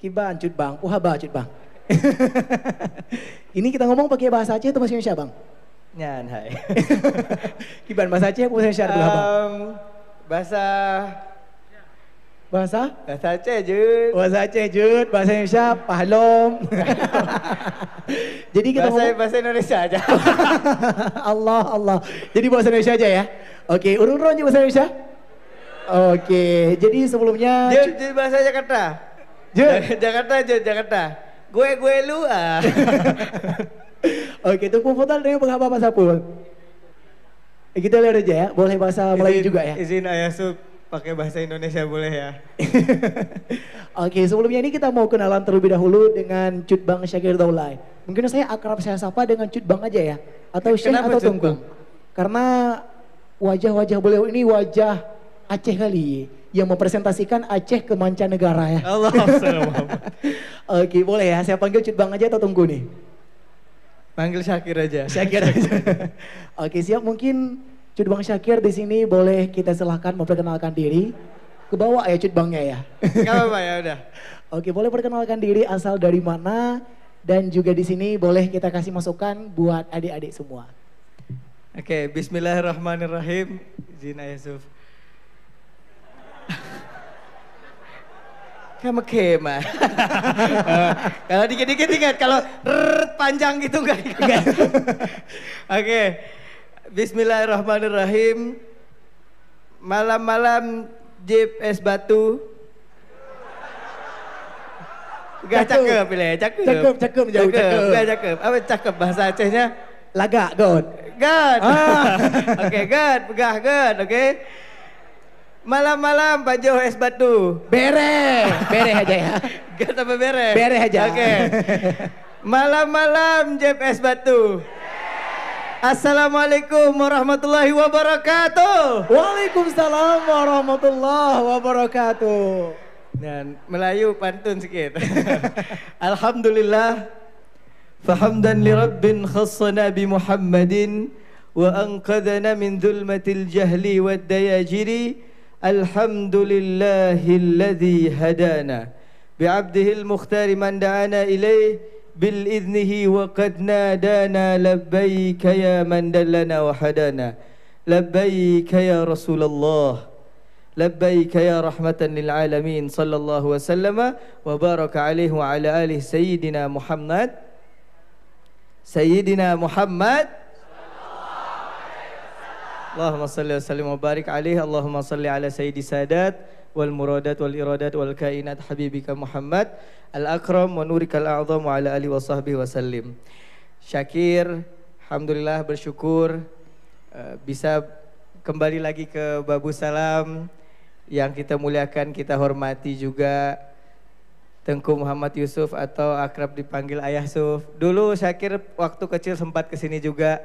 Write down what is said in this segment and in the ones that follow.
Kiban, cut bang. Uhaba, cut bang. ini kita ngomong pakai bahasa Aceh atau bahasa Indonesia bang? Nyan, hai. Kiban bahasa Aceh atau bahasa Indonesia dulu bang? Bahasa... Bahasa? Bahasa Aceh, Jud. Bahasa Aceh, Jud. Bahasa Indonesia, pahlom. Jadi kita bahasa, ngomong... Bahasa Indonesia aja. Allah, Allah. Jadi bahasa Indonesia aja ya? Oke, urun-urun aja bahasa Indonesia? Oke, jadi sebelumnya... Jadi bahasa Jakarta. Jakarta aja, Jakarta. Gue, gue, lu ah. Oke, tunggu foto dari apa Mas Apul. Eh, kita lihat aja ya, boleh bahasa izin, Melayu juga ya. Izin ayah sub pakai bahasa Indonesia boleh ya. Oke, sebelumnya ini kita mau kenalan terlebih dahulu dengan Cut Bang Syakir Daulay. Mungkin saya akrab saya sapa dengan Cut Bang aja ya, atau Syekh atau Tunggung. Karena wajah-wajah beliau ini wajah Aceh kali yang mempresentasikan Aceh ke mancanegara ya. Allah Oke boleh ya, saya panggil Cut Bang aja atau tunggu nih? Panggil Syakir aja. Syakir aja. Oke siap mungkin Cut Bang Syakir di sini boleh kita silahkan memperkenalkan diri. Ke bawah ya Cut Bangnya ya. Gak apa-apa ya udah. Oke boleh perkenalkan diri asal dari mana dan juga di sini boleh kita kasih masukan buat adik-adik semua. Oke, okay, bismillahirrahmanirrahim. Zina Yusuf. kemekem. Uh. Ah. kalau eh, eh, dikit-dikit ingat kalau panjang gitu enggak. Oke. Bismillahirrahmanirrahim. Malam-malam Jeep es batu. Gak cakep pilih, cakep. Cakep, cakep, jauh cakep. cakep. Gak cakep. Apa cakep bahasa Acehnya? Lagak, God. God. Ah. Oke, okay, good. Pegah, good. Oke. Malam-malam Pak Jo es batu. Bere, bere aja ya. Gak apa bere. Bere aja. Oke. Okay. Malam-malam Jeb es batu. Assalamualaikum warahmatullahi wabarakatuh. Waalaikumsalam warahmatullahi wabarakatuh. Dan Melayu pantun sedikit. Alhamdulillah. Fahamdan li Rabbin khassana bi Muhammadin wa anqadhana min dhulmatil jahli wad dayajiri. الحمد لله الذي هدانا بعبده المختار من دعانا إليه بالإذنه وقد نادانا لبيك يا من دلنا وحدانا لبيك يا رسول الله لبيك يا رحمة للعالمين صلى الله وسلم وبارك عليه وعلى آله سيدنا محمد سيدنا محمد Allahumma salli wa sallim wa barik alih Allahumma salli ala sayyidi sadat wal muradat wal iradat wal kainat habibika Muhammad al akram wa nurikal a'zam wa ala alihi wa sahbihi wa sallim. Syakir, Alhamdulillah bersyukur eh, bisa kembali lagi ke Babu Salam yang kita muliakan, kita hormati juga Tengku Muhammad Yusuf atau akrab dipanggil Ayah Suf. Dulu Syakir waktu kecil sempat kesini juga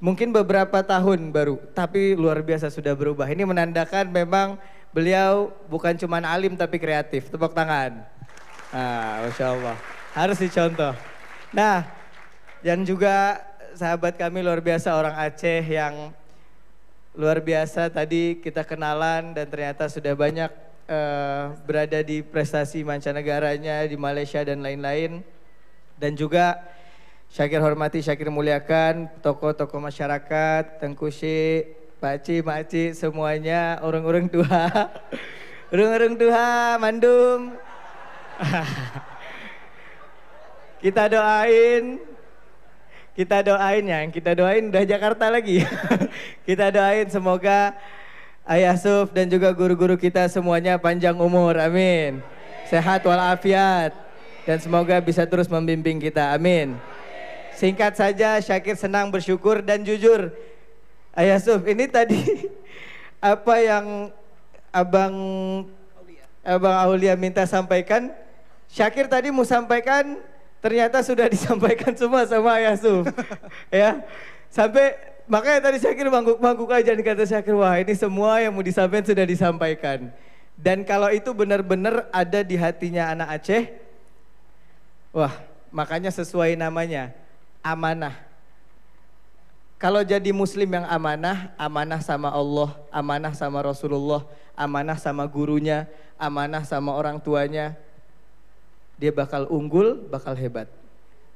mungkin beberapa tahun baru, tapi luar biasa sudah berubah. Ini menandakan memang beliau bukan cuma alim tapi kreatif. Tepuk tangan. Nah, Masya Allah. Harus dicontoh. Nah, dan juga sahabat kami luar biasa orang Aceh yang luar biasa tadi kita kenalan dan ternyata sudah banyak uh, berada di prestasi mancanegaranya di Malaysia dan lain-lain. Dan juga Syakir hormati, Syakir muliakan, tokoh-tokoh masyarakat, Tengku tengkusi, pakci, makci, semuanya, orang-orang tua. Orang-orang tua, mandum. kita doain, kita doain ya. yang kita doain udah Jakarta lagi. kita doain semoga Ayah Suf dan juga guru-guru kita semuanya panjang umur, amin. Sehat walafiat. Dan semoga bisa terus membimbing kita, amin. Singkat saja, Syakir senang bersyukur dan jujur. Ayah Suf, ini tadi apa yang Abang Abang Aulia minta sampaikan, Syakir tadi mau sampaikan, ternyata sudah disampaikan semua sama Ayah Suf. ya. Sampai makanya tadi Syakir mangguk-mangguk aja nih kata Syakir, wah ini semua yang mau disampaikan sudah disampaikan. Dan kalau itu benar-benar ada di hatinya anak Aceh, wah makanya sesuai namanya amanah. Kalau jadi muslim yang amanah, amanah sama Allah, amanah sama Rasulullah, amanah sama gurunya, amanah sama orang tuanya, dia bakal unggul, bakal hebat.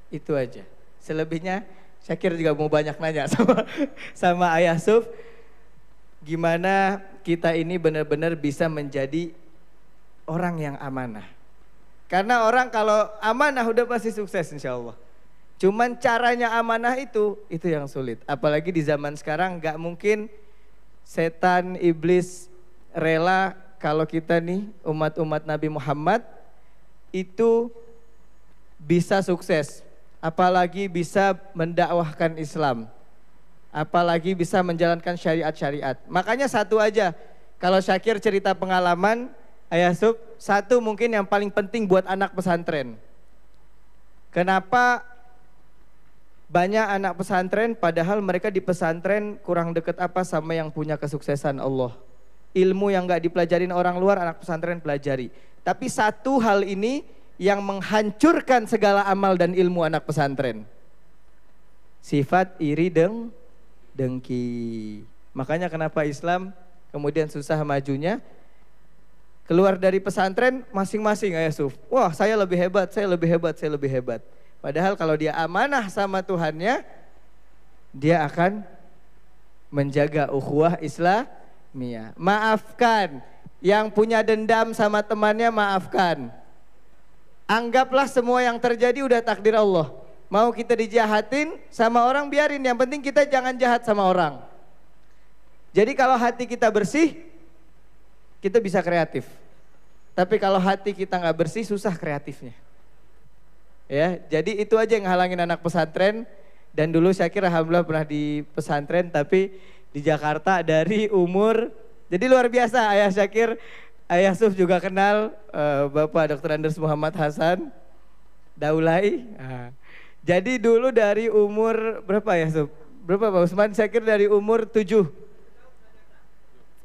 Itu aja. Selebihnya Syakir juga mau banyak nanya sama sama Ayah Suf gimana kita ini benar-benar bisa menjadi orang yang amanah. Karena orang kalau amanah udah pasti sukses insya Allah. Cuman caranya amanah itu, itu yang sulit. Apalagi di zaman sekarang gak mungkin setan, iblis rela kalau kita nih umat-umat Nabi Muhammad itu bisa sukses. Apalagi bisa mendakwahkan Islam. Apalagi bisa menjalankan syariat-syariat. Makanya satu aja, kalau Syakir cerita pengalaman, Ayah Sub, satu mungkin yang paling penting buat anak pesantren. Kenapa banyak anak pesantren padahal mereka di pesantren kurang deket apa sama yang punya kesuksesan Allah. Ilmu yang gak dipelajarin orang luar anak pesantren pelajari. Tapi satu hal ini yang menghancurkan segala amal dan ilmu anak pesantren. Sifat iri deng dengki. Makanya kenapa Islam kemudian susah majunya keluar dari pesantren masing-masing ya suf Wah, saya lebih hebat, saya lebih hebat, saya lebih hebat. Padahal kalau dia amanah sama Tuhannya, dia akan menjaga ukhuwah Islamiyah. Maafkan yang punya dendam sama temannya, maafkan. Anggaplah semua yang terjadi udah takdir Allah. Mau kita dijahatin sama orang biarin, yang penting kita jangan jahat sama orang. Jadi kalau hati kita bersih, kita bisa kreatif. Tapi kalau hati kita nggak bersih, susah kreatifnya. Ya, jadi itu aja yang halangin anak pesantren. Dan dulu Syakir alhamdulillah pernah di pesantren tapi di Jakarta dari umur jadi luar biasa Ayah Syakir, Ayah Suf juga kenal uh, Bapak Dr. Anders Muhammad Hasan Daulai. Nah. Jadi dulu dari umur berapa ya Suf? Berapa Pak Usman? Syakir dari umur tujuh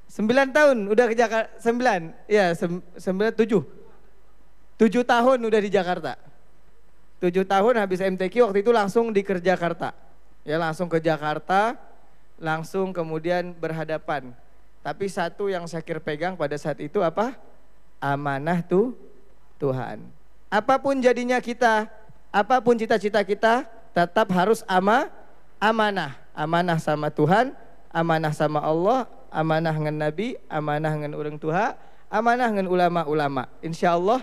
sembilan tahun udah ke Jakarta 9 ya sembilan tujuh 7 tahun udah di Jakarta 7 tahun habis MTQ waktu itu langsung di Jakarta. Ya langsung ke Jakarta, langsung kemudian berhadapan. Tapi satu yang saya kira pegang pada saat itu apa? Amanah tuh Tuhan. Apapun jadinya kita, apapun cita-cita kita, tetap harus ama amanah. Amanah sama Tuhan, amanah sama Allah, amanah dengan Nabi, amanah dengan orang tua, amanah dengan ulama-ulama. Insya Allah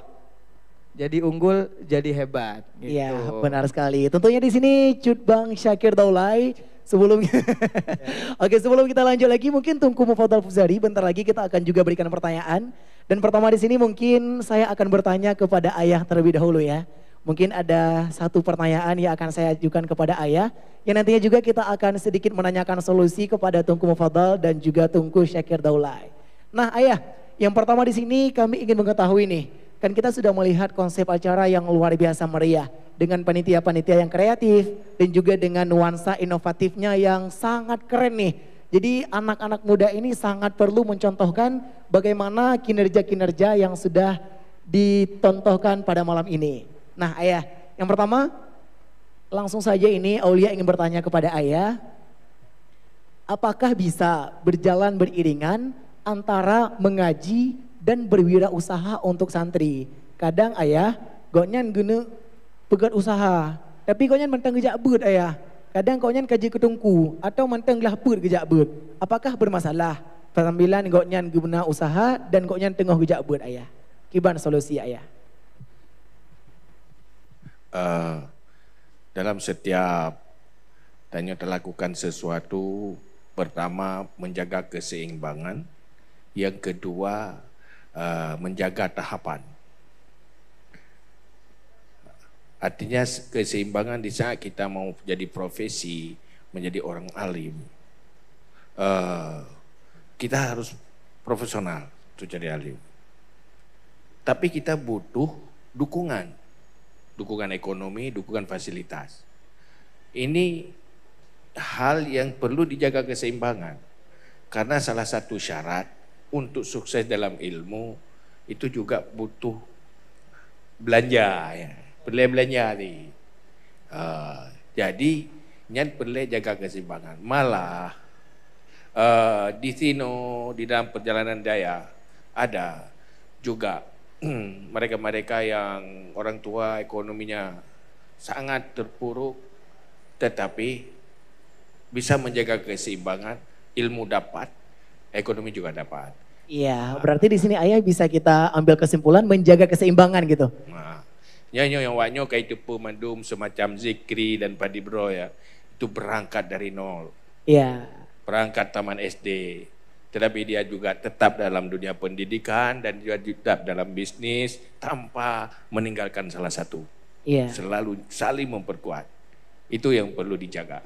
jadi unggul, jadi hebat. Iya, gitu. benar sekali. Tentunya di sini Cutbang Syakir Daulai Sebelum ya. Oke, sebelum kita lanjut lagi mungkin Tungku Mufadal Fuzari bentar lagi kita akan juga berikan pertanyaan. Dan pertama di sini mungkin saya akan bertanya kepada ayah terlebih dahulu ya. Mungkin ada satu pertanyaan yang akan saya ajukan kepada ayah yang nantinya juga kita akan sedikit menanyakan solusi kepada Tungku Mufadal dan juga Tungku Syakir Daulai. Nah, ayah, yang pertama di sini kami ingin mengetahui nih Kan kita sudah melihat konsep acara yang luar biasa meriah dengan panitia-panitia yang kreatif dan juga dengan nuansa inovatifnya yang sangat keren nih. Jadi anak-anak muda ini sangat perlu mencontohkan bagaimana kinerja-kinerja yang sudah ditontohkan pada malam ini. Nah ayah, yang pertama langsung saja ini Aulia ingin bertanya kepada ayah. Apakah bisa berjalan beriringan antara mengaji dan berwirausaha untuk santri. Kadang ayah gonyan guna pegat usaha. Tapi gonyan mentang gejak bud ayah. Kadang gonyan kaji ketungku atau mentang lah beut gejak bud. Apakah bermasalah? Penampilan gonyan guna usaha dan gonyan tengah gejak bud ayah. Kiban solusi ayah. Uh, dalam setiap tanya terlakukan sesuatu pertama menjaga keseimbangan yang kedua Eh, menjaga tahapan. Artinya keseimbangan di saat kita mau jadi profesi, menjadi orang alim, eh, kita harus profesional untuk jadi alim. Tapi kita butuh dukungan, dukungan ekonomi, dukungan fasilitas. Ini hal yang perlu dijaga keseimbangan. Karena salah satu syarat untuk sukses dalam ilmu itu juga butuh belanja ya. Perlu belanja ni. Uh, ah, jadi nyan perlu jaga keseimbangan. Malah uh, di sini di dalam perjalanan daya ada juga mereka-mereka yang orang tua ekonominya sangat terpuruk tetapi bisa menjaga keseimbangan ilmu dapat ekonomi juga dapat Iya, berarti di sini ayah bisa kita ambil kesimpulan menjaga keseimbangan gitu. Nah, Nyonya wanyo kayak itu pemandum semacam zikri dan padibro ya. Itu berangkat dari nol. Iya. Berangkat taman SD. Tetapi dia juga tetap dalam dunia pendidikan dan juga tetap dalam bisnis tanpa meninggalkan salah satu. Iya. Selalu saling memperkuat. Itu yang perlu dijaga.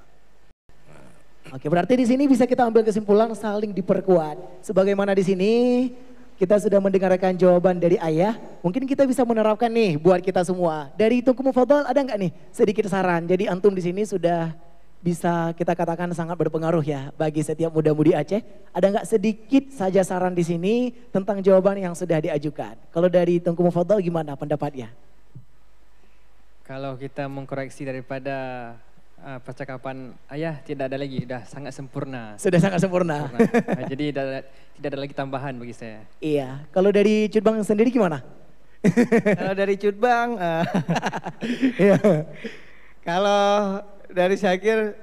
Oke, berarti di sini bisa kita ambil kesimpulan saling diperkuat. Sebagaimana di sini kita sudah mendengarkan jawaban dari ayah, mungkin kita bisa menerapkan nih buat kita semua. Dari Tungku fadal ada nggak nih sedikit saran? Jadi antum di sini sudah bisa kita katakan sangat berpengaruh ya bagi setiap muda-mudi Aceh. Ada nggak sedikit saja saran di sini tentang jawaban yang sudah diajukan? Kalau dari Tungku Mufadal gimana pendapatnya? Kalau kita mengkoreksi daripada uh, percakapan ayah tidak ada lagi, sudah sangat sempurna. Sudah sangat sempurna. sempurna. nah, jadi ada, tidak ada lagi tambahan bagi saya. Iya. Kalau dari Cudbang sendiri gimana? Kalau dari Cudbang, uh, iya. Kalau dari Syakir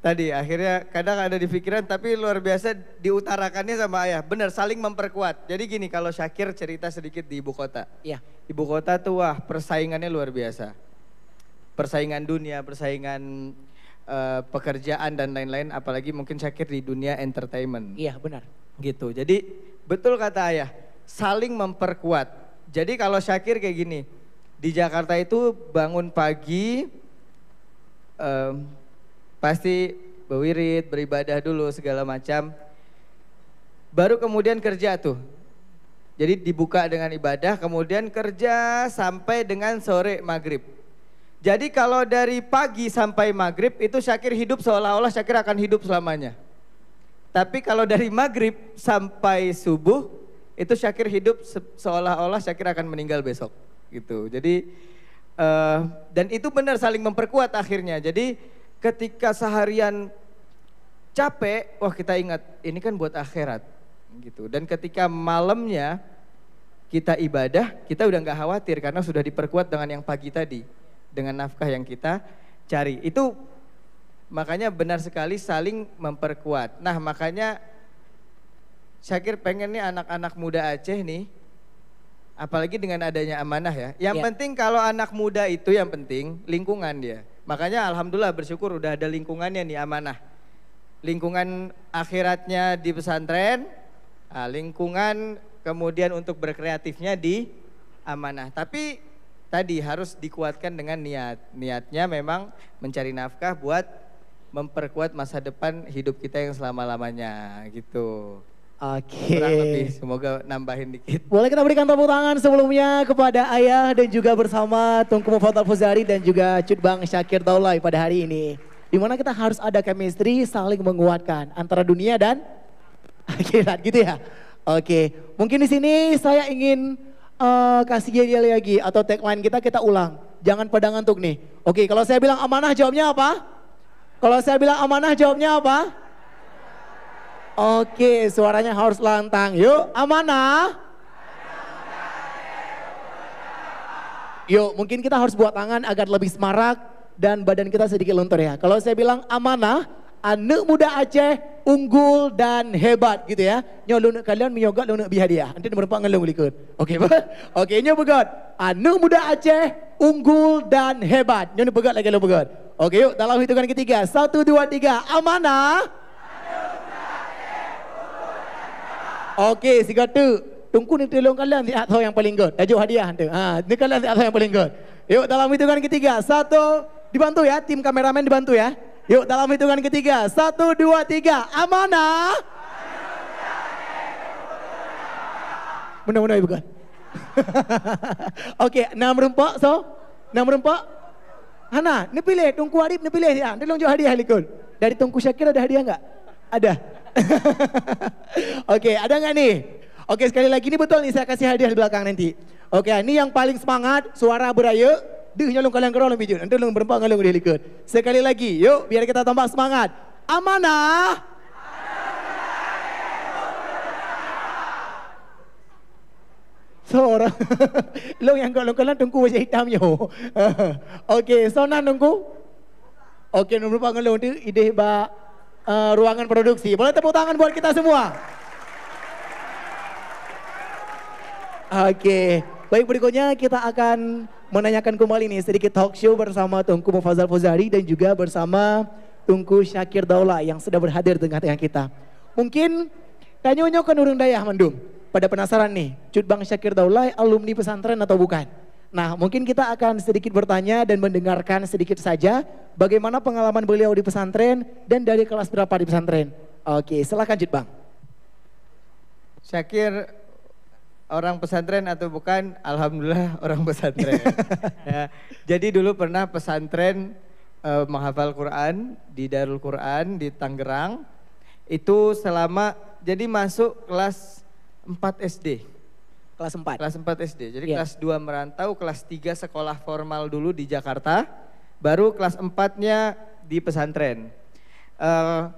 tadi akhirnya kadang ada di pikiran tapi luar biasa diutarakannya sama ayah. Benar saling memperkuat. Jadi gini kalau Syakir cerita sedikit di ibu kota. Iya. Ibu kota tuh wah persaingannya luar biasa persaingan dunia, persaingan uh, pekerjaan dan lain-lain apalagi mungkin Syakir di dunia entertainment. Iya, benar. Gitu. Jadi betul kata Ayah, saling memperkuat. Jadi kalau Syakir kayak gini, di Jakarta itu bangun pagi um, pasti berwirit, beribadah dulu segala macam. Baru kemudian kerja tuh. Jadi dibuka dengan ibadah, kemudian kerja sampai dengan sore maghrib. Jadi kalau dari pagi sampai maghrib itu Syakir hidup seolah-olah Syakir akan hidup selamanya. Tapi kalau dari maghrib sampai subuh itu Syakir hidup seolah-olah Syakir akan meninggal besok gitu. Jadi uh, dan itu benar saling memperkuat akhirnya. Jadi ketika seharian capek, wah kita ingat ini kan buat akhirat gitu. Dan ketika malamnya kita ibadah, kita udah nggak khawatir karena sudah diperkuat dengan yang pagi tadi dengan nafkah yang kita cari. Itu makanya benar sekali saling memperkuat. Nah, makanya Syakir pengen nih anak-anak muda Aceh nih apalagi dengan adanya amanah ya. Yang ya. penting kalau anak muda itu yang penting lingkungan dia. Makanya alhamdulillah bersyukur udah ada lingkungannya nih amanah. Lingkungan akhiratnya di pesantren, ah, lingkungan kemudian untuk berkreatifnya di amanah. Tapi tadi harus dikuatkan dengan niat. Niatnya memang mencari nafkah buat memperkuat masa depan hidup kita yang selama-lamanya gitu. Oke. Okay. semoga nambahin dikit. Boleh kita berikan tepuk tangan sebelumnya kepada Ayah dan juga bersama Tungku Mufatal Fuzari dan juga Bang Syakir Taulai pada hari ini. Di mana kita harus ada chemistry saling menguatkan antara dunia dan akhirat gitu ya. Oke, okay. mungkin di sini saya ingin uh, kasih dia lagi atau tagline kita kita ulang. Jangan pada ngantuk nih. Oke, kalau saya bilang amanah jawabnya apa? Kalau saya bilang amanah jawabnya apa? Oke, suaranya harus lantang. Yuk, amanah. Yuk, mungkin kita harus buat tangan agar lebih semarak dan badan kita sedikit lentur ya. Kalau saya bilang amanah, anak muda Aceh unggul dan hebat gitu ya. Nyo lu kalian menyogat lu nak bi hadiah. Nanti nombor empat ngelung likut. Okey apa? Okey nyo begot. Anu ah, muda Aceh unggul dan hebat. Nyo begot lagi lu begot. Okey yuk dalam hitungan ketiga. Satu, dua, tiga. Amanah. Okey, siga tu. Tungku ni tolong kalian di atau yang paling good. Tajuk hadiah tu. Ha, ah, ni kalian di atau yang paling good. Yuk dalam hitungan ketiga. Satu, dibantu ya tim kameramen dibantu ya. Yuk dalam hitungan ketiga. Satu, dua, tiga. Amanah. Benar-benar bukan. Okey, enam rempok so. Enam rempok. Hana, ni pilih Tungku Arif ni pilih ya. Dia lonjok hadiah likul. Dari Tungku Syakir ada hadiah enggak? Ada. Okey, ada enggak nih? Okey, sekali lagi ini betul nih saya kasih hadiah di belakang nanti. Okey, ini yang paling semangat suara beraya Dia nyolong kalian kerana video. Nanti lu berempat dengan lu boleh Sekali lagi, yuk biar kita tambah semangat. Amanah. Sora. lu yang kau lokal lah, tunggu wajah hitamnya. Oh. Okay, so nak tunggu? Okay, nombor berempat dengan lu ide bah ruangan produksi. Boleh tepuk tangan buat kita semua. Okay. Baik berikutnya kita akan menanyakan kembali nih sedikit talk show bersama Tungku Mufazal Fozari dan juga bersama Tungku Syakir Daulah yang sudah berhadir di tengah-tengah kita. Mungkin tanya ke Nurung Dayah Mendung. Pada penasaran nih, Cut Bang Syakir Daulah alumni pesantren atau bukan? Nah mungkin kita akan sedikit bertanya dan mendengarkan sedikit saja bagaimana pengalaman beliau di pesantren dan dari kelas berapa di pesantren. Oke, silakan Cut Bang. Syakir orang pesantren atau bukan, alhamdulillah orang pesantren. ya. Jadi dulu pernah pesantren uh, menghafal Quran di Darul Quran di Tangerang. Itu selama jadi masuk kelas 4 SD. Kelas 4. Kelas 4 SD. Jadi yeah. kelas 2 merantau, kelas 3 sekolah formal dulu di Jakarta, baru kelas 4-nya di pesantren. Uh,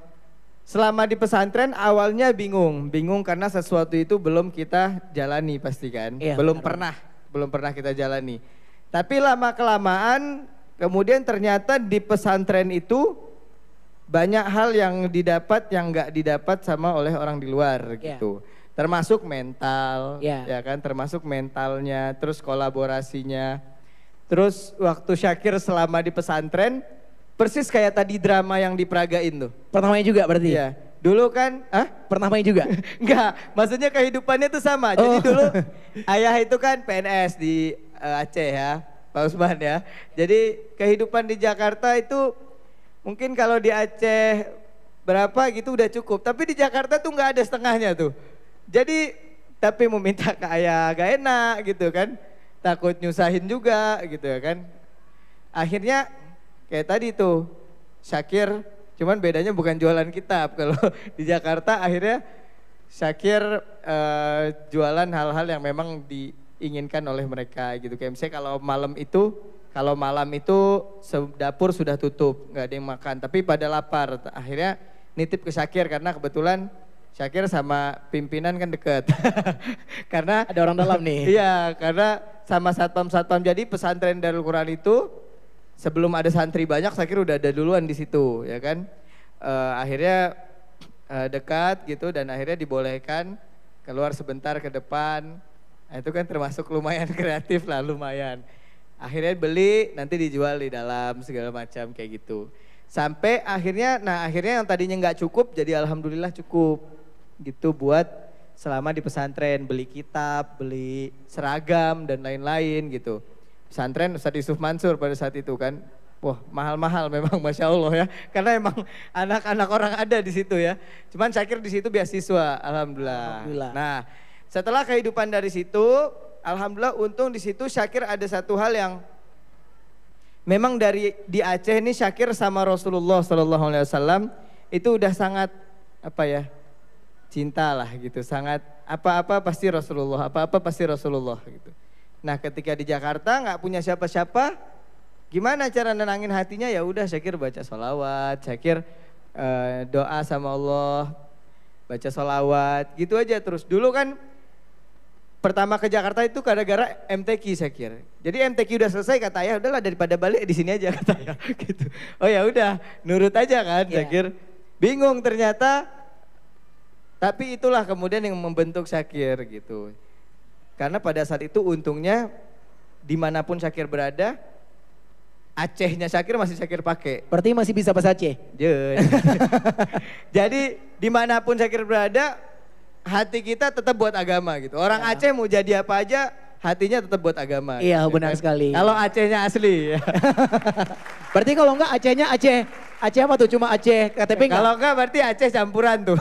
Selama di pesantren awalnya bingung, bingung karena sesuatu itu belum kita jalani pasti kan, iya, belum benar. pernah, belum pernah kita jalani. Tapi lama kelamaan kemudian ternyata di pesantren itu banyak hal yang didapat yang nggak didapat sama oleh orang di luar yeah. gitu. Termasuk mental, yeah. ya kan, termasuk mentalnya, terus kolaborasinya. Terus waktu Syakir selama di pesantren Persis kayak tadi drama yang diperagain tuh. Pertamanya juga berarti? Iya. Dulu kan, ah? Pertamanya juga? Enggak, maksudnya kehidupannya itu sama. Jadi oh. dulu ayah itu kan PNS di uh, Aceh ya, Pak Usman ya. Jadi kehidupan di Jakarta itu mungkin kalau di Aceh berapa gitu udah cukup. Tapi di Jakarta tuh nggak ada setengahnya tuh. Jadi tapi meminta ke ayah gak enak gitu kan. Takut nyusahin juga gitu ya kan. Akhirnya Kayak tadi tuh, Syakir, cuman bedanya bukan jualan kitab. Kalau di Jakarta akhirnya Syakir uh, jualan hal-hal yang memang diinginkan oleh mereka gitu. Kayak misalnya kalau malam itu, kalau malam itu dapur sudah tutup, nggak ada yang makan. Tapi pada lapar, akhirnya nitip ke Syakir karena kebetulan Syakir sama pimpinan kan deket. karena ada orang dalam nih. Iya, karena sama satpam-satpam jadi pesantren Darul Quran itu sebelum ada santri banyak saya kira udah ada duluan di situ ya kan uh, akhirnya uh, dekat gitu dan akhirnya dibolehkan keluar sebentar ke depan nah, itu kan termasuk lumayan kreatif lah lumayan akhirnya beli nanti dijual di dalam segala macam kayak gitu sampai akhirnya nah akhirnya yang tadinya nggak cukup jadi alhamdulillah cukup gitu buat selama di pesantren beli kitab, beli seragam dan lain-lain gitu santren Ustadz Yusuf Mansur pada saat itu kan. Wah mahal-mahal memang Masya Allah ya. Karena emang anak-anak orang ada di situ ya. Cuman Syakir di situ beasiswa Alhamdulillah. Alhamdulillah. Nah setelah kehidupan dari situ Alhamdulillah untung di situ Syakir ada satu hal yang memang dari di Aceh ini Syakir sama Rasulullah Shallallahu Alaihi Wasallam itu udah sangat apa ya cinta lah gitu sangat apa-apa pasti Rasulullah apa-apa pasti Rasulullah gitu Nah ketika di Jakarta nggak punya siapa-siapa, gimana cara nenangin hatinya? Ya udah saya kira baca solawat, Syakir uh, doa sama Allah, baca solawat, gitu aja terus. Dulu kan pertama ke Jakarta itu gara-gara MTQ saya kira Jadi MTQ udah selesai kata ya udahlah daripada balik di sini aja kata ayah. gitu. Oh ya udah, nurut aja kan yeah. kira Bingung ternyata tapi itulah kemudian yang membentuk Syakir gitu. Karena pada saat itu untungnya dimanapun Syakir berada, Acehnya Syakir masih Syakir pakai. Berarti masih bisa bahasa Aceh. Iya. Jadi dimanapun Syakir berada, hati kita tetap buat agama gitu. Orang ya. Aceh mau jadi apa aja, hatinya tetap buat agama. Iya gitu. benar kan? sekali. Kalau Acehnya asli. berarti kalau enggak Acehnya Aceh Aceh apa tuh? Cuma Aceh KTP enggak? Kalau enggak berarti Aceh campuran tuh.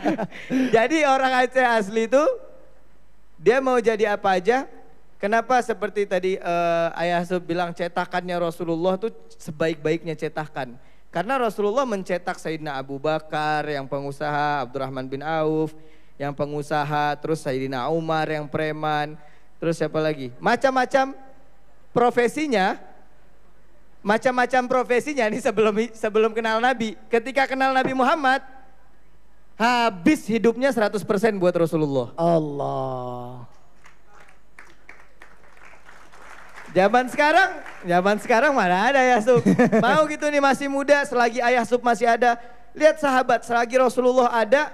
Jadi orang Aceh asli tuh dia mau jadi apa aja, kenapa seperti tadi uh, Ayah Sub bilang cetakannya Rasulullah tuh sebaik-baiknya cetakan. Karena Rasulullah mencetak Sayyidina Abu Bakar yang pengusaha, Abdurrahman bin Auf yang pengusaha, terus Sayyidina Umar yang preman, terus siapa lagi? Macam-macam profesinya, macam-macam profesinya ini sebelum sebelum kenal Nabi. Ketika kenal Nabi Muhammad, Habis hidupnya 100% buat Rasulullah. Allah. Zaman sekarang, zaman sekarang mana ada ya Sub. Mau gitu nih masih muda, selagi ayah Sub masih ada. Lihat sahabat, selagi Rasulullah ada,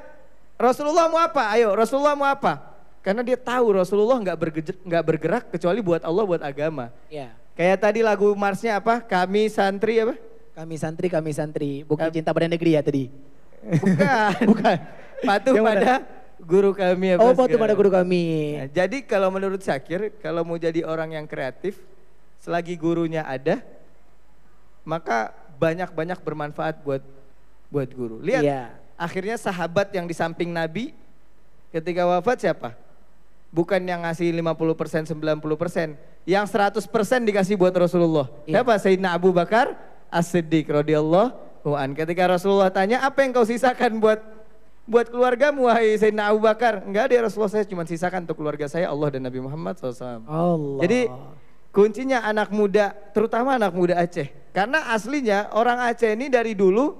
Rasulullah mau apa? Ayo, Rasulullah mau apa? Karena dia tahu Rasulullah nggak bergerak, nggak bergerak kecuali buat Allah, buat agama. Iya. Kayak tadi lagu Marsnya apa? Kami santri apa? Kami santri, kami santri. Bukan cinta pada negeri ya tadi. Bukan. Bukan. Patuh yang pada mana? guru kami ya Oh, patuh pada guru kami. Nah, jadi kalau menurut Syakir, kalau mau jadi orang yang kreatif, selagi gurunya ada, maka banyak-banyak bermanfaat buat buat guru. Lihat, Iya. akhirnya sahabat yang di samping Nabi ketika wafat siapa? Bukan yang ngasih 50%, 90%. Yang 100% dikasih buat Rasulullah. Iya. Siapa? Sayyidina Abu Bakar As-Siddiq radhiyallahu an. Ketika Rasulullah tanya, apa yang kau sisakan buat buat keluargamu wahai Sayyidina Abu Bakar? Enggak dia Rasulullah saya cuma sisakan untuk keluarga saya Allah dan Nabi Muhammad SAW. Allah. Jadi kuncinya anak muda, terutama anak muda Aceh. Karena aslinya orang Aceh ini dari dulu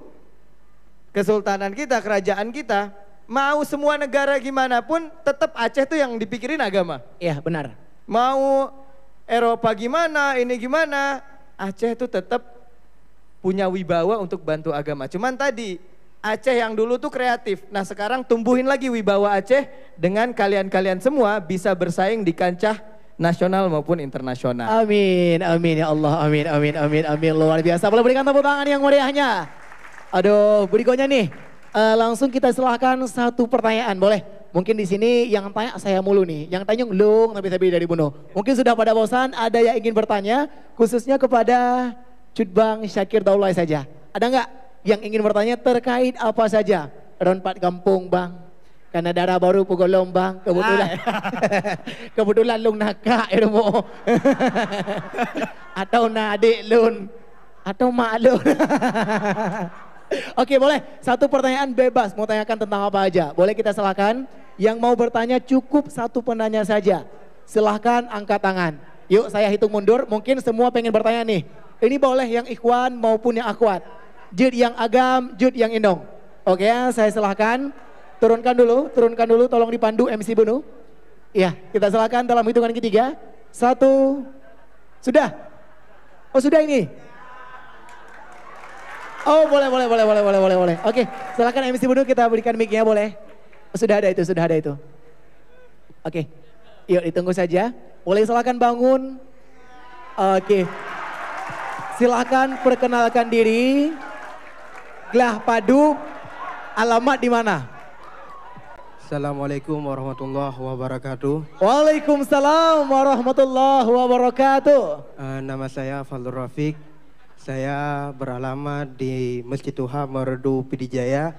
kesultanan kita, kerajaan kita, mau semua negara gimana pun tetap Aceh tuh yang dipikirin agama. Iya benar. Mau Eropa gimana, ini gimana, Aceh tuh tetap punya wibawa untuk bantu agama. Cuman tadi Aceh yang dulu tuh kreatif. Nah sekarang tumbuhin lagi wibawa Aceh dengan kalian-kalian semua bisa bersaing di kancah nasional maupun internasional. Amin, amin ya Allah, amin, amin, amin, amin. Luar biasa. Boleh berikan tepuk tangan yang meriahnya. Aduh, berikutnya nih. Uh, langsung kita silahkan satu pertanyaan, boleh? Mungkin di sini yang tanya saya mulu nih, yang tanya ngelung tapi tapi dari bunuh. Mungkin sudah pada bosan, ada yang ingin bertanya, khususnya kepada Cudbang Syakir Daulay saja. Ada nggak yang ingin bertanya terkait apa saja? Rempat kampung bang. Karena darah baru pukul lombang, Kebetulan. Ah. kebetulan lung nakak ilmu. Ya, Atau na adik lun. Atau mak lun. Oke boleh. Satu pertanyaan bebas. Mau tanyakan tentang apa aja. Boleh kita silakan. Yang mau bertanya cukup satu penanya saja. Silahkan angkat tangan. Yuk saya hitung mundur. Mungkin semua pengen bertanya nih. Ini boleh yang ikhwan maupun yang akhwat. Jud yang agam, jud yang indong. Oke, saya silahkan. Turunkan dulu, turunkan dulu. Tolong dipandu MC Bunu. Iya, kita silahkan dalam hitungan ketiga. Satu. Sudah? Oh sudah ini? Oh boleh, boleh, boleh, boleh, boleh, boleh, boleh. Oke, silahkan MC Bunu kita berikan mic-nya boleh. Sudah ada itu, sudah ada itu. Oke, yuk ditunggu saja. Boleh silahkan bangun. Oke. Okay. Silakan perkenalkan diri. Glah Padu, alamat di mana? Assalamualaikum warahmatullahi wabarakatuh. Waalaikumsalam warahmatullahi wabarakatuh. Uh, nama saya Fadlur Rafiq. Saya beralamat di Masjid Tuha Merdu Pidijaya.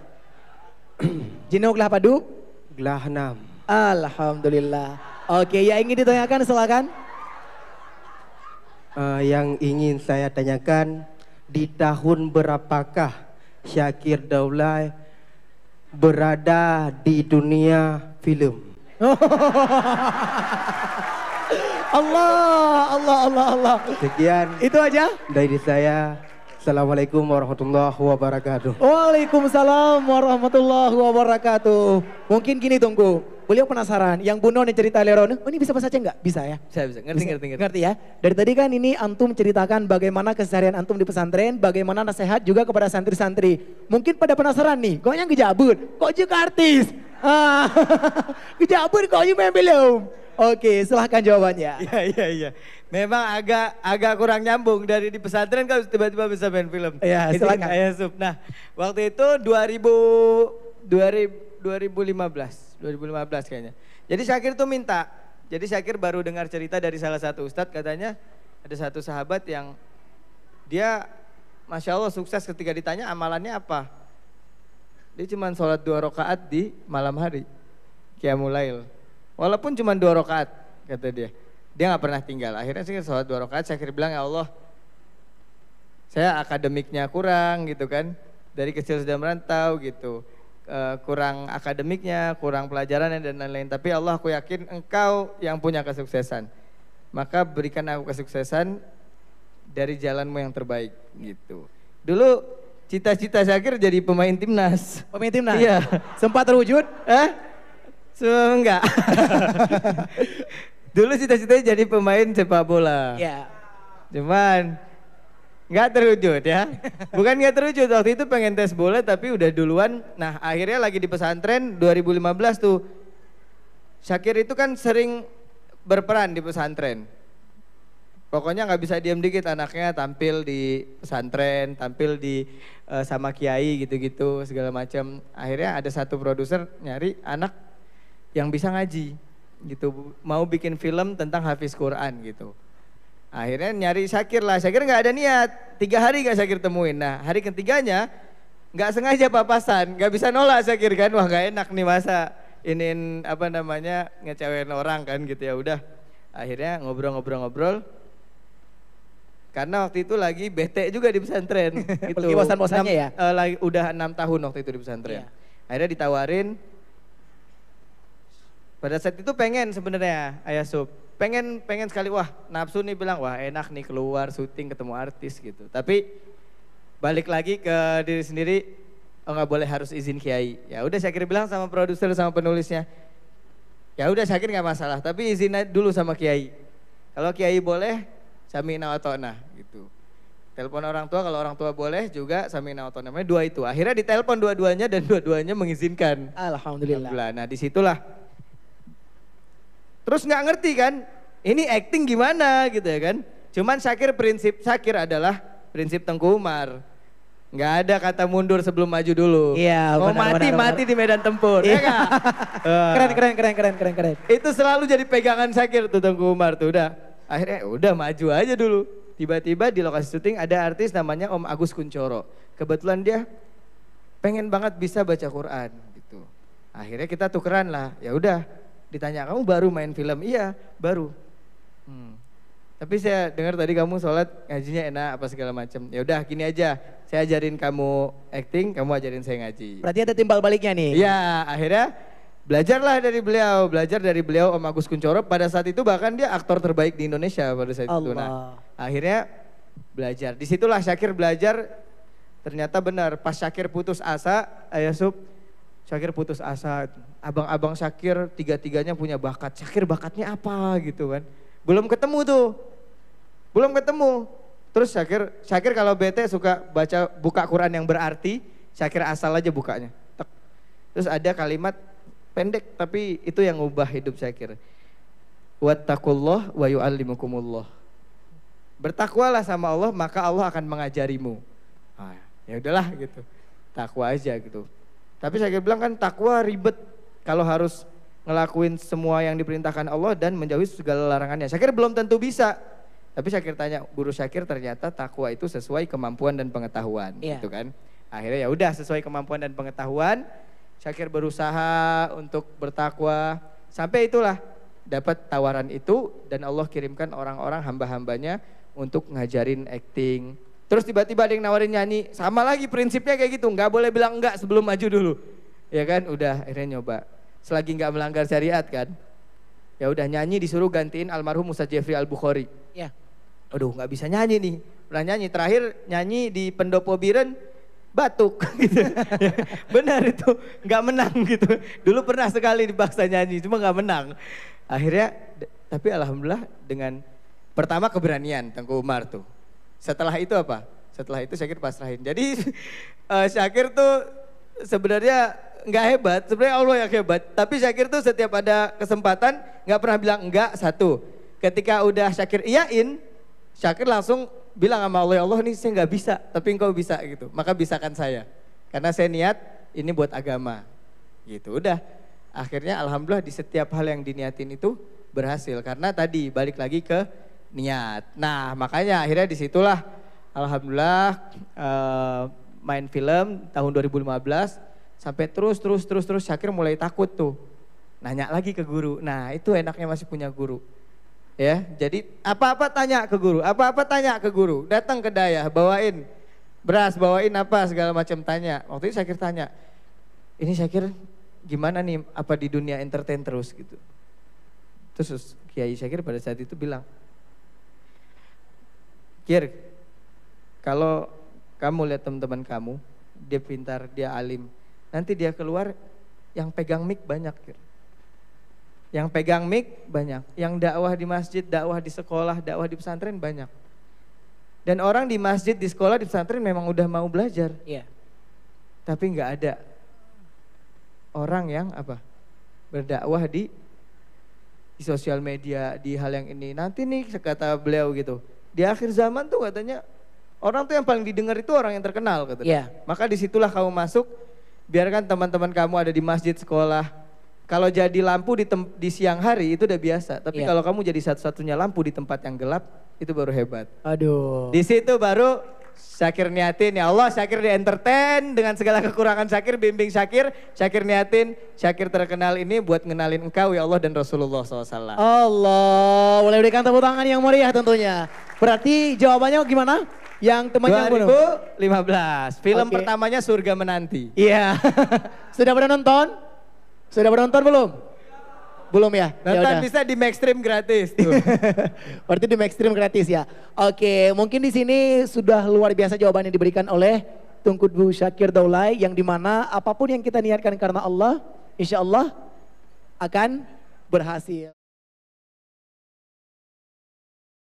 Jino Glah Padu? Glah 6. Alhamdulillah. Oke, ya ingin ditanyakan silakan uh, yang ingin saya tanyakan di tahun berapakah Syakir Daulay berada di dunia film? Allah, Allah, Allah, Allah. Sekian. Itu aja dari saya. Assalamualaikum warahmatullahi wabarakatuh. Waalaikumsalam warahmatullahi wabarakatuh. Mungkin gini tunggu. Beliau penasaran, yang Bunda nih cerita Leron, oh, ini bisa bahasa Aceh nggak? Bisa ya? Saya bisa. Ngerti, bisa. ngerti, ngerti. Ngerti ya? Dari tadi kan ini Antum ceritakan bagaimana keseharian Antum di pesantren, bagaimana nasihat juga kepada santri-santri. Mungkin pada penasaran nih, kok yang gejabur? Kok juga artis? Ah, gejabut, kok juga belum? Oke, silahkan jawabannya. Iya, iya, iya. Memang agak agak kurang nyambung dari di pesantren kalau tiba-tiba bisa main film. Iya, silakan. ayah Sub. Nah, waktu itu 2000 2000 2015. 2015 kayaknya. Jadi Syakir tuh minta. Jadi Syakir baru dengar cerita dari salah satu ustadz katanya ada satu sahabat yang dia Masya Allah sukses ketika ditanya amalannya apa. Dia cuma sholat dua rakaat di malam hari. Mulail. Walaupun cuma dua rakaat kata dia. Dia nggak pernah tinggal. Akhirnya sih sholat dua rakaat Syakir bilang ya Allah saya akademiknya kurang gitu kan. Dari kecil sudah merantau gitu Eh, kurang akademiknya, kurang pelajarannya dan lain-lain. Tapi Allah aku yakin engkau yang punya kesuksesan. Maka berikan aku kesuksesan dari jalanmu yang terbaik gitu. Dulu cita-cita saya Syakir jadi pemain timnas. Pemain timnas? Iya. Sempat terwujud? Eh? So, enggak. Dulu cita-citanya jadi pemain sepak bola. Iya. Cuman Gak terwujud ya. Bukan gak terwujud, waktu itu pengen tes boleh tapi udah duluan. Nah akhirnya lagi di pesantren 2015 tuh. Syakir itu kan sering berperan di pesantren. Pokoknya nggak bisa diam dikit anaknya tampil di pesantren, tampil di uh, sama kiai gitu-gitu segala macam. Akhirnya ada satu produser nyari anak yang bisa ngaji gitu, mau bikin film tentang hafiz Quran gitu. Akhirnya nyari Syakir lah, Syakir nggak ada niat. Tiga hari nggak Syakir temuin. Nah hari ketiganya nggak sengaja papasan, nggak bisa nolak Syakir kan. Wah nggak enak nih masa Ini apa namanya ngecewain orang kan gitu ya udah. Akhirnya ngobrol-ngobrol-ngobrol. Karena waktu itu lagi bete juga di pesantren. gitu. Lagi bosan-bosannya ya? Uh, lagi, udah enam tahun waktu itu di pesantren. Iya. Akhirnya ditawarin. Pada saat itu pengen sebenarnya Ayah Sub pengen pengen sekali wah nafsu nih bilang wah enak nih keluar syuting ketemu artis gitu. Tapi balik lagi ke diri sendiri oh boleh harus izin kiai. Ya udah saya kira bilang sama produser sama penulisnya. Ya udah saya kira nggak masalah, tapi izin dulu sama kiai. Kalau kiai boleh, samina nah gitu. Telepon orang tua kalau orang tua boleh juga samina atau nah. Namanya dua itu. Akhirnya ditelepon dua-duanya dan dua-duanya mengizinkan. Alhamdulillah. Nah disitulah Terus nggak ngerti kan, ini acting gimana gitu ya kan. Cuman Syakir prinsip Syakir adalah prinsip Tengku Umar. Nggak ada kata mundur sebelum maju dulu. Iya, Mau benar, mati, benar, mati di medan tempur. Ya iya. Ya keren, keren, keren, keren, keren, keren. Itu selalu jadi pegangan Syakir tuh Tengku Umar tuh udah. Akhirnya ya udah maju aja dulu. Tiba-tiba di lokasi syuting ada artis namanya Om Agus Kuncoro. Kebetulan dia pengen banget bisa baca Quran gitu. Akhirnya kita tukeran lah. Ya udah, Ditanya kamu baru main film? Iya, baru. Hmm. Tapi saya dengar tadi kamu sholat ngajinya enak apa segala macam. Ya udah gini aja, saya ajarin kamu acting, kamu ajarin saya ngaji. Berarti ada timbal baliknya nih. ya akhirnya belajarlah dari beliau, belajar dari beliau Om Agus Kuncoro. Pada saat itu bahkan dia aktor terbaik di Indonesia pada saat Allah. itu. Nah, akhirnya belajar. Disitulah Syakir belajar. Ternyata benar, pas Syakir putus asa, Ayah sup Syakir putus asa. Abang-abang Syakir tiga-tiganya punya bakat. Syakir bakatnya apa gitu kan. Belum ketemu tuh. Belum ketemu. Terus Syakir, Syakir kalau bete suka baca buka Quran yang berarti, Syakir asal aja bukanya. Terus ada kalimat pendek tapi itu yang ubah hidup Syakir. Wattaqullah wa yu'allimukumullah. Bertakwalah sama Allah maka Allah akan mengajarimu. Ah, ya udahlah gitu. Takwa aja gitu. Tapi saya bilang kan takwa ribet kalau harus ngelakuin semua yang diperintahkan Allah dan menjauhi segala larangannya. Saya Syakir belum tentu bisa. Tapi Syakir tanya guru Syakir ternyata takwa itu sesuai kemampuan dan pengetahuan, yeah. gitu kan? Akhirnya ya udah sesuai kemampuan dan pengetahuan, Syakir berusaha untuk bertakwa sampai itulah dapat tawaran itu dan Allah kirimkan orang-orang hamba-hambanya untuk ngajarin acting, Terus tiba-tiba ada yang nawarin nyanyi, sama lagi prinsipnya kayak gitu, nggak boleh bilang enggak sebelum maju dulu. Ya kan, udah akhirnya nyoba. Selagi nggak melanggar syariat kan. Ya udah nyanyi disuruh gantiin almarhum Musa Jeffrey Al-Bukhari. Ya. Aduh nggak bisa nyanyi nih. pernah nyanyi, terakhir nyanyi di Pendopo Biren, batuk gitu. Benar itu, nggak menang gitu. Dulu pernah sekali dipaksa nyanyi, cuma nggak menang. Akhirnya, tapi alhamdulillah dengan pertama keberanian Tengku Umar tuh setelah itu apa? Setelah itu Syakir pasrahin. Jadi uh, Syakir tuh sebenarnya nggak hebat, sebenarnya Allah yang hebat. Tapi Syakir tuh setiap ada kesempatan nggak pernah bilang enggak satu. Ketika udah Syakir iyain, Syakir langsung bilang sama Allah, ya Allah ini saya nggak bisa, tapi engkau bisa gitu. Maka bisakan saya. Karena saya niat ini buat agama. Gitu, udah. Akhirnya Alhamdulillah di setiap hal yang diniatin itu berhasil. Karena tadi balik lagi ke niat. Nah makanya akhirnya disitulah alhamdulillah eh, main film tahun 2015 sampai terus terus terus terus Syakir mulai takut tuh. Nanya lagi ke guru. Nah itu enaknya masih punya guru. Ya, jadi apa-apa tanya ke guru, apa-apa tanya ke guru, datang ke daya, bawain beras, bawain apa segala macam tanya. Waktu itu Syakir tanya, ini Syakir gimana nih apa di dunia entertain terus gitu. Terus Kiai Syakir pada saat itu bilang, Kir, kalau kamu lihat teman-teman kamu, dia pintar, dia alim. Nanti dia keluar, yang pegang mic banyak, Kir. Yang pegang mic banyak, yang dakwah di masjid, dakwah di sekolah, dakwah di pesantren banyak. Dan orang di masjid, di sekolah, di pesantren memang udah mau belajar. Iya. Tapi nggak ada orang yang apa berdakwah di, di sosial media di hal yang ini. Nanti nih kata beliau gitu, di akhir zaman tuh katanya orang tuh yang paling didengar itu orang yang terkenal katanya. Yeah. Maka disitulah kamu masuk, biarkan teman-teman kamu ada di masjid sekolah. Kalau jadi lampu di, di siang hari itu udah biasa, tapi yeah. kalau kamu jadi satu-satunya lampu di tempat yang gelap itu baru hebat. Aduh. Di situ baru Syakir niatin ya Allah Syakir di entertain dengan segala kekurangan Syakir bimbing Syakir Syakir niatin Syakir terkenal ini buat ngenalin engkau ya Allah dan Rasulullah SAW Allah boleh berikan tepuk tangan yang meriah tentunya Berarti jawabannya gimana? Yang temannya 2015. Film okay. pertamanya Surga Menanti. Iya. Yeah. Sudah pernah nonton? Sudah pernah nonton belum? Belum ya? ya nonton Yaudah. bisa di Maxstream gratis tuh. Berarti di Maxstream gratis ya. Oke, mungkin di sini sudah luar biasa jawaban yang diberikan oleh tungku Bu Syakir Daulay yang dimana apapun yang kita niatkan karena Allah, insya Allah akan berhasil.